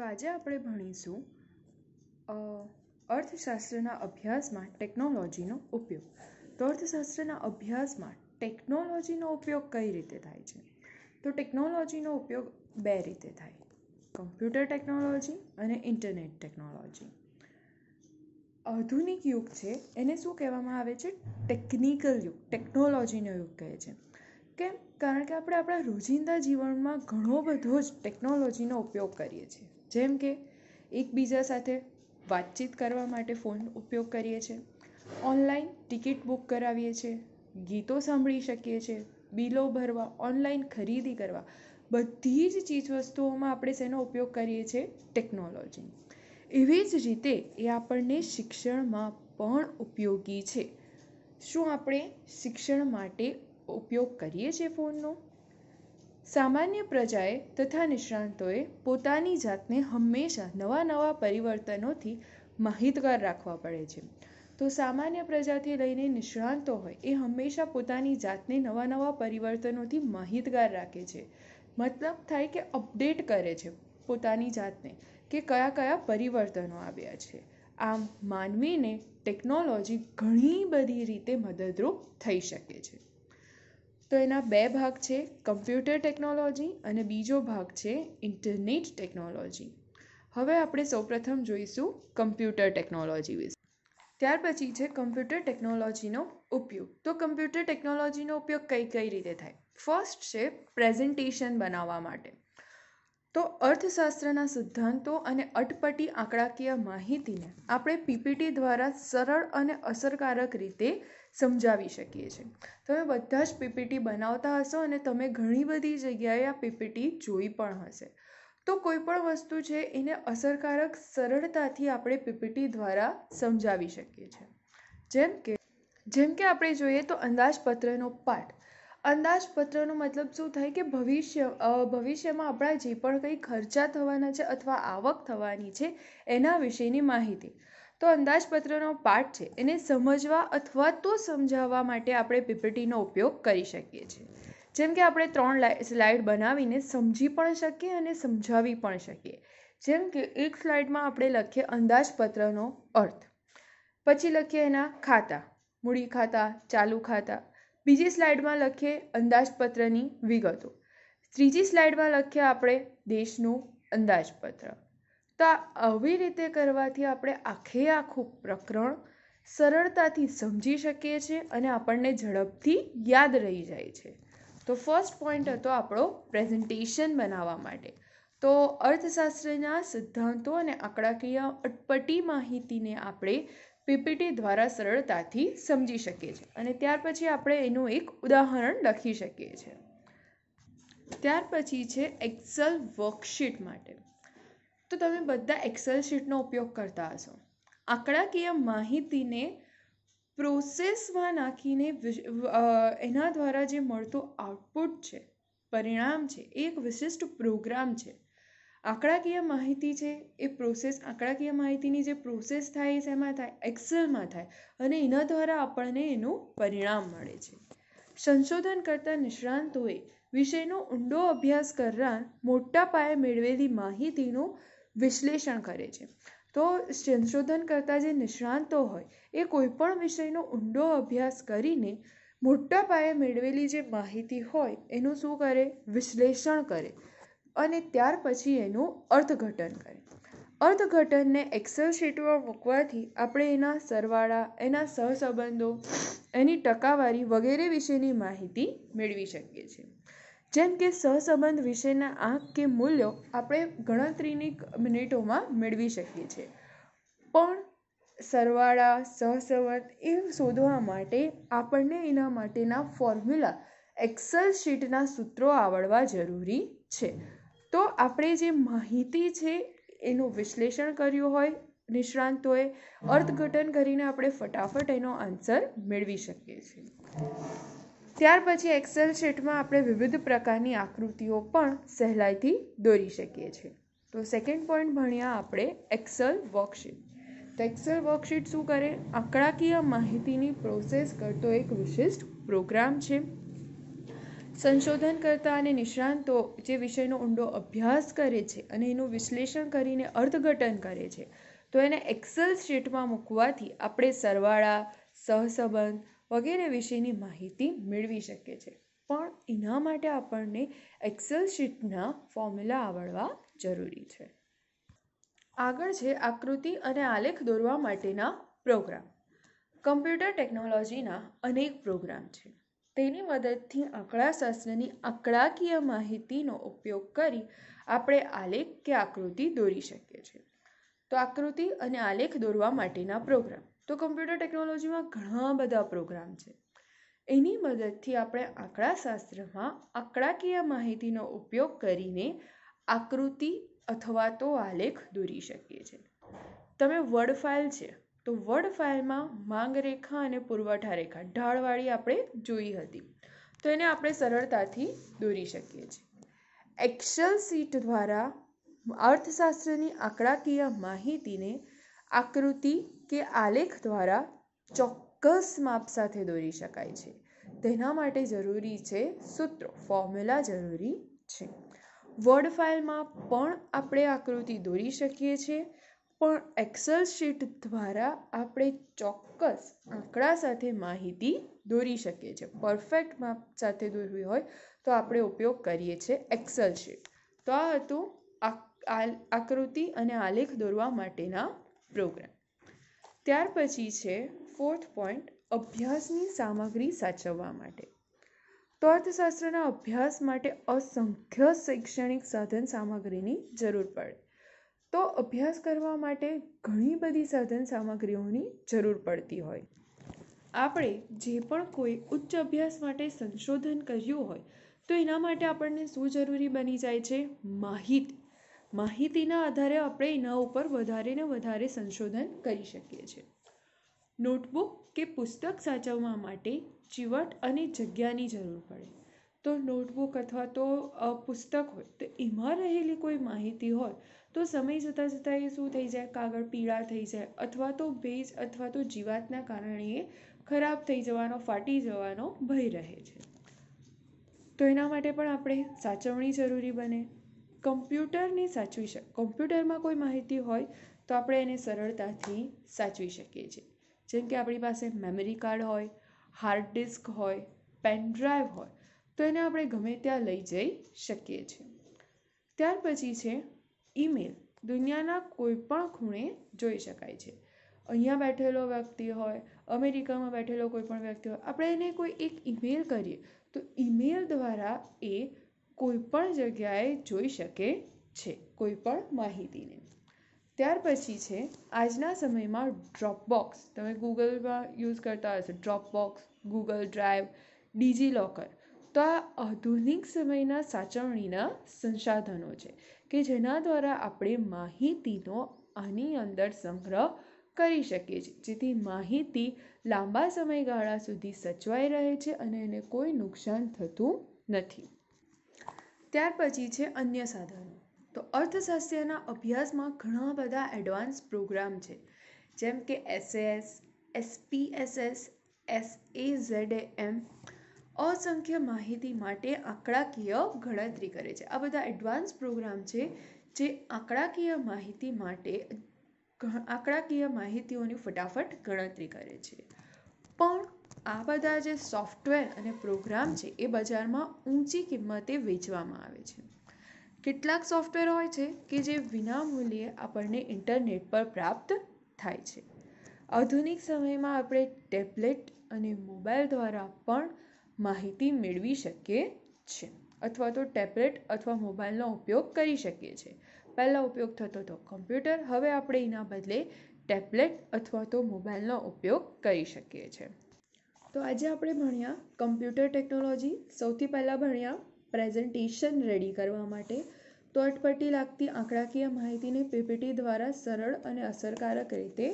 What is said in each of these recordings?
તો આજે આપણે ભણીશું અર્થશાસ્ત્રના અભ્યાસમાં ટેકનોલોજીનો ઉપયોગ તો અર્થશાસ્ત્રના અભ્યાસમાં ટેકનોલોજીનો ઉપયોગ કઈ રીતે થાય છે તો ટેકનોલોજીનો ઉપયોગ બે રીતે થાય કમ્પ્યુટર ટેકનોલોજી અને ઇન્ટરનેટ ટેકનોલોજી આધુનિક યુગ છે એને શું કહેવામાં આવે છે ટેકનિકલ યુગ ટેકનોલોજીનો યુગ કહે છે કેમ કારણ કે આપણે આપણા રોજિંદા જીવનમાં ઘણો બધો જ ટેકનોલોજીનો ઉપયોગ કરીએ છીએ જેમ કે એકબીજા સાથે વાતચીત કરવા માટે ફોનનો ઉપયોગ કરીએ છીએ ઓનલાઈન ટિકિટ બુક કરાવીએ છીએ ગીતો સાંભળી શકીએ છીએ બિલો ભરવા ઓનલાઈન ખરીદી કરવા બધી જ ચીજવસ્તુઓમાં આપણે શેનો ઉપયોગ કરીએ છીએ ટેકનોલોજી એવી જ રીતે એ આપણને શિક્ષણમાં પણ ઉપયોગી છે શું આપણે શિક્ષણ માટે ઉપયોગ કરીએ છીએ ફોનનો સામાન્ય પ્રજાએ તથા નિષ્ણાંતોએ પોતાની જાતને હંમેશા નવા નવા પરિવર્તનોથી માહિતગાર રાખવા પડે છે તો સામાન્ય પ્રજાથી લઈને નિષ્ણાંતો હોય એ હંમેશા પોતાની જાતને નવા નવા પરિવર્તનોથી માહિતગાર રાખે છે મતલબ થાય કે અપડેટ કરે છે પોતાની જાતને કે કયા કયા પરિવર્તનો આવ્યા છે આમ માનવીને ટેકનોલોજી ઘણી બધી રીતે મદદરૂપ થઈ શકે છે તો એના બે ભાગ છે કમ્પ્યુટર ટેકનોલોજી અને બીજો ભાગ છે ઇન્ટરનેટ ટેકનોલોજી હવે આપણે સૌપ્રથમ જોઈશું કમ્પ્યુટર ટેકનોલોજી વિશે ત્યાર પછી છે કમ્પ્યુટર ટેકનોલોજીનો ઉપયોગ તો કમ્પ્યુટર ટેકનોલોજીનો ઉપયોગ કઈ કઈ રીતે થાય ફર્સ્ટ છે પ્રેઝન્ટેશન બનાવવા માટે તો અર્થશાસ્ત્રના સિદ્ધાંતો અને અટપટી આંકડાકીય માહિતીને આપણે પીપીટી દ્વારા સરળ અને અસરકારક રીતે સમજાવી શકીએ છીએ તમે બધા જ પીપીટી બનાવતા હશો અને તમે ઘણી બધી જગ્યાએ આ પીપીટી જોઈ પણ હશે તો કોઈપણ વસ્તુ છે એને અસરકારક સરળતાથી આપણે પીપીટી દ્વારા સમજાવી શકીએ છીએ જેમ કે જેમ કે આપણે જોઈએ તો અંદાજપત્રનો પાઠ અંદાજપત્રનો મતલબ શું થાય કે ભવિષ્ય ભવિષ્યમાં આપણા જે પણ કંઈ ખર્ચા થવાના છે અથવા આવક થવાની છે એના વિશેની માહિતી તો અંદાજપત્રનો પાઠ છે એને સમજવા અથવા તો સમજાવવા માટે આપણે પીપીટીનો ઉપયોગ કરી શકીએ છીએ જેમ કે આપણે ત્રણ સ્લાઇડ બનાવીને સમજી પણ શકીએ અને સમજાવી પણ શકીએ જેમ કે એક સ્લાઇડમાં આપણે લખીએ અંદાજપત્રનો અર્થ પછી લખીએ એના ખાતા મૂડી ખાતા ચાલુ ખાતા બીજી સ્લાઇડમાં લખીએ અંદાજપત્રની વિગતો ત્રીજી સ્લાઇડમાં લખીએ આપણે દેશનું અંદાજપત્ર તો આવી રીતે કરવાથી આપણે આખે આખું પ્રકરણ સરળતાથી સમજી શકીએ છીએ અને આપણને ઝડપથી યાદ રહી જાય છે તો ફર્સ્ટ પોઈન્ટ હતો આપણો પ્રેઝન્ટેશન બનાવવા માટે તો અર્થશાસ્ત્રના સિદ્ધાંતો અને આંકડાકીય અટપટી માહિતીને આપણે પીપીટી દ્વારા સરળતાથી સમજી શકીએ છીએ અને ત્યાર પછી આપણે એનું એક ઉદાહરણ લખી શકીએ છીએ ત્યાર પછી છે એક્સેલ વર્કશીટ માટે તો તમે બધા એક્સેલ શીટનો ઉપયોગ કરતા હશો આંકડાકીય માહિતીને પ્રોસેસમાં નાખીને એના દ્વારા જે મળતું આઉટપુટ છે પરિણામ છે એ એક વિશિષ્ટ પ્રોગ્રામ છે આંકડાકીય માહિતી છે એ પ્રોસેસ આંકડાકીય માહિતીની જે પ્રોસેસ થાય એ શેમાં થાય એક્સેલમાં થાય અને એના દ્વારા આપણને એનું પરિણામ મળે છે સંશોધન કરતા નિષ્ણાંતોએ વિષયનો ઊંડો અભ્યાસ કરનાર મોટા પાયે મેળવેલી માહિતીનું વિશ્લેષણ કરે છે તો સંશોધન કરતા જે નિષ્ણાંતો હોય એ કોઈપણ વિષયનો ઊંડો અભ્યાસ કરીને મોટા પાયે મેળવેલી જે માહિતી હોય એનું શું કરે વિશ્લેષણ કરે અને ત્યાર પછી એનું અર્થઘટન કરે અર્થઘટનને એક્સેલ શીટમાં મૂકવાથી આપણે એના સરવાળા એના સહસંબંધો એની ટકાવારી વગેરે વિશેની માહિતી મેળવી શકીએ છીએ જેમ કે સહસંબંધ વિશેના આંક કે મૂલ્યો આપણે ગણતરીની મિનિટોમાં મેળવી શકીએ છીએ પણ સરવાળા સહસંબંધ એ શોધવા માટે આપણને એના માટેના ફોર્મ્યુલા એક્સેલ શીટના સૂત્રો આવડવા જરૂરી છે આપણે જે માહિતી છે એનું વિશ્લેષણ કર્યું હોય નિષ્ણાંતોએ અર્થઘટન કરીને આપણે ફટાફટ એનો આન્સર મેળવી શકીએ છીએ ત્યાર પછી એક્સેલ શીટમાં આપણે વિવિધ પ્રકારની આકૃતિઓ પણ સહેલાઈથી દોરી શકીએ છીએ તો સેકન્ડ પોઈન્ટ ભણ્યા આપણે એક્સેલ વર્કશીટ તો એક્સેલ વર્કશીટ શું કરે આંકડાકીય માહિતીની પ્રોસેસ કરતો એક વિશિષ્ટ પ્રોગ્રામ છે સંશોધનકર્તા અને નિષ્ણાંતો જે વિષયનો ઊંડો અભ્યાસ કરે છે અને એનું વિશ્લેષણ કરીને અર્થઘટન કરે છે તો એને એક્સેલ શીટમાં મૂકવાથી આપણે સરવાળા સહસંબંધ વગેરે વિશેની માહિતી મેળવી શકીએ છીએ પણ એના માટે આપણને એક્સેલ શીટના ફોર્મ્યુલા આવડવા જરૂરી છે આગળ છે આકૃતિ અને આલેખ દોરવા માટેના પ્રોગ્રામ કમ્પ્યુટર ટેકનોલોજીના અનેક પ્રોગ્રામ છે તેની મદદથી આંકડાશાસ્ત્રની આંકડાકીય માહિતીનો ઉપયોગ કરી આપણે આલેખ કે આકૃતિ દોરી શકીએ છીએ તો આકૃતિ અને આલેખ દોરવા માટેના પ્રોગ્રામ તો કમ્પ્યુટર ટેકનોલોજીમાં ઘણા બધા પ્રોગ્રામ છે એની મદદથી આપણે આંકડાશાસ્ત્રમાં આંકડાકીય માહિતીનો ઉપયોગ કરીને આકૃતિ અથવા તો આલેખ દોરી શકીએ છીએ તમે વર્ડ ફાઇલ છે તો વર્ડ ફાઇલમાં માંગ રેખા અને પુરવઠા રેખા ઢાળવાળી આપણે જોઈ હતી તો એને આપણે સરળતાથી દોરી શકીએ છીએ એક્સેલ સીટ દ્વારા અર્થશાસ્ત્રની આંકડાકીય માહિતીને આકૃતિ કે આલેખ દ્વારા ચોક્કસ માપ સાથે દોરી શકાય છે તેના માટે જરૂરી છે સૂત્રો ફોર્મ્યુલા જરૂરી છે વર્ડ ફાઇલમાં પણ આપણે આકૃતિ દોરી શકીએ છીએ પણ એક્સેલ શીટ દ્વારા આપણે ચોક્કસ આંકડા સાથે માહિતી દોરી શકીએ છીએ પરફેક્ટ માપ સાથે દોરવી હોય તો આપણે ઉપયોગ કરીએ છીએ એક્સેલ શીટ તો આ હતું આકૃતિ અને આલેખ દોરવા માટેના પ્રોગ્રામ ત્યાર પછી છે ફોર્થ પોઈન્ટ અભ્યાસની સામગ્રી સાચવવા માટે તો અર્થશાસ્ત્રના અભ્યાસ માટે અસંખ્ય શૈક્ષણિક સાધન સામગ્રીની જરૂર પડે તો અભ્યાસ કરવા માટે ઘણી બધી સાધન સામગ્રીઓની જરૂર પડતી હોય આપણે જે પણ કોઈ ઉચ્ચ અભ્યાસ માટે સંશોધન કર્યું હોય તો એના માટે આપણને શું જરૂરી બની જાય છે માહિતી માહિતીના આધારે આપણે એના ઉપર વધારે ને વધારે સંશોધન કરી શકીએ છીએ નોટબુક કે પુસ્તક સાચવવા માટે ચીવટ અને જગ્યાની જરૂર પડે તો નોટબુક અથવા તો પુસ્તક હોય તો એમાં રહેલી કોઈ માહિતી હોય તો સમય જતાં જતાં એ શું થઈ જાય કાગળ પીળા થઈ જાય અથવા તો ભેજ અથવા તો જીવાતના કારણે એ ખરાબ થઈ જવાનો ફાટી જવાનો ભય રહે છે તો એના માટે પણ આપણે સાચવણી જરૂરી બને કમ્પ્યુટરને સાચવી શક કમ્પ્યુટરમાં કોઈ માહિતી હોય તો આપણે એને સરળતાથી સાચવી શકીએ છીએ જેમ કે આપણી પાસે મેમરી કાર્ડ હોય હાર્ડ ડિસ્ક હોય પેન ડ્રાઈવ હોય તો એને આપણે ગમે ત્યાં લઈ જઈ શકીએ છીએ ત્યાર પછી છે ઈમેલ દુનિયાના કોઈ પણ ખૂણે જોઈ શકાય છે અહીંયા બેઠેલો વ્યક્તિ હોય અમેરિકામાં બેઠેલો કોઈપણ વ્યક્તિ હોય આપણે એને કોઈ એક ઈમેલ કરીએ તો ઈમેલ દ્વારા એ કોઈ પણ જગ્યાએ જોઈ શકે છે કોઈ પણ માહિતીને ત્યાર પછી છે આજના સમયમાં ડ્રોપબોક્સ તમે ગૂગલમાં યુઝ કરતા હશો ડ્રોપબોક્સ ગૂગલ ડ્રાઈવ ડિજીલોકર તો આ આધુનિક સમયના સાચવણીના સંસાધનો છે કે જેના દ્વારા આપણે માહિતીનો આની અંદર સંગ્રહ કરી શકીએ છીએ જેથી માહિતી લાંબા સમયગાળા સુધી સચવાઈ રહે છે અને એને કોઈ નુકસાન થતું નથી ત્યાર પછી છે અન્ય સાધનો તો અર્થશાસ્ત્રના અભ્યાસમાં ઘણા બધા એડવાન્સ પ્રોગ્રામ છે જેમ કે SS SPSS S A Z એમ અસંખ્ય માહિતી માટે આંકડાકીય ગણતરી કરે છે આ બધા એડવાન્સ પ્રોગ્રામ છે જે આંકડાકીય માહિતી માટે આંકડાકીય માહિતીઓની ફટાફટ ગણતરી કરે છે પણ આ બધા જે સોફ્ટવેર અને પ્રોગ્રામ છે એ બજારમાં ઊંચી કિંમતે વેચવામાં આવે છે કેટલાક સોફ્ટવેર હોય છે કે જે વિનામૂલ્યે આપણને ઇન્ટરનેટ પર પ્રાપ્ત થાય છે આધુનિક સમયમાં આપણે ટેબ્લેટ અને મોબાઈલ દ્વારા પણ માહિતી મેળવી શકીએ છે અથવા તો ટેબલેટ અથવા મોબાઈલનો ઉપયોગ કરી શકીએ છીએ પહેલાં ઉપયોગ થતો હતો કમ્પ્યુટર હવે આપણે એના બદલે ટેબલેટ અથવા તો મોબાઈલનો ઉપયોગ કરી શકીએ છીએ તો આજે આપણે ભણ્યા કમ્પ્યુટર ટેકનોલોજી સૌથી પહેલાં ભણ્યા પ્રેઝન્ટેશન રેડી કરવા માટે તો અટપટી લાગતી આંકડાકીય માહિતીને પીપીટી દ્વારા સરળ અને અસરકારક રીતે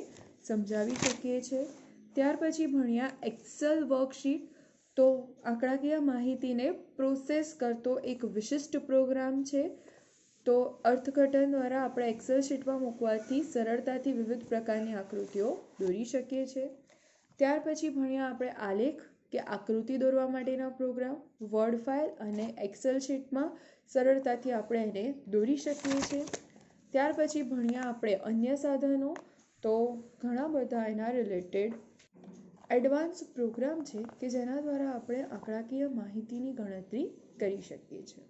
સમજાવી શકીએ છીએ ત્યાર પછી ભણ્યા એક્સેલ વર્કશીટ તો આંકડાકીય માહિતીને પ્રોસેસ કરતો એક વિશિષ્ટ પ્રોગ્રામ છે તો અર્થઘટન દ્વારા આપણે એક્સેલ શીટમાં મૂકવાથી સરળતાથી વિવિધ પ્રકારની આકૃતિઓ દોરી શકીએ છીએ ત્યાર પછી ભણ્યા આપણે આલેખ કે આકૃતિ દોરવા માટેના પ્રોગ્રામ વર્ડ ફાઇલ અને એક્સેલ શીટમાં સરળતાથી આપણે એને દોરી શકીએ છીએ ત્યાર પછી ભણ્યા આપણે અન્ય સાધનો તો ઘણા બધા એના રિલેટેડ એડવાન્સ પ્રોગ્રામ છે કે જેના દ્વારા આપણે આંકડાકીય માહિતીની ગણતરી કરી શકીએ છીએ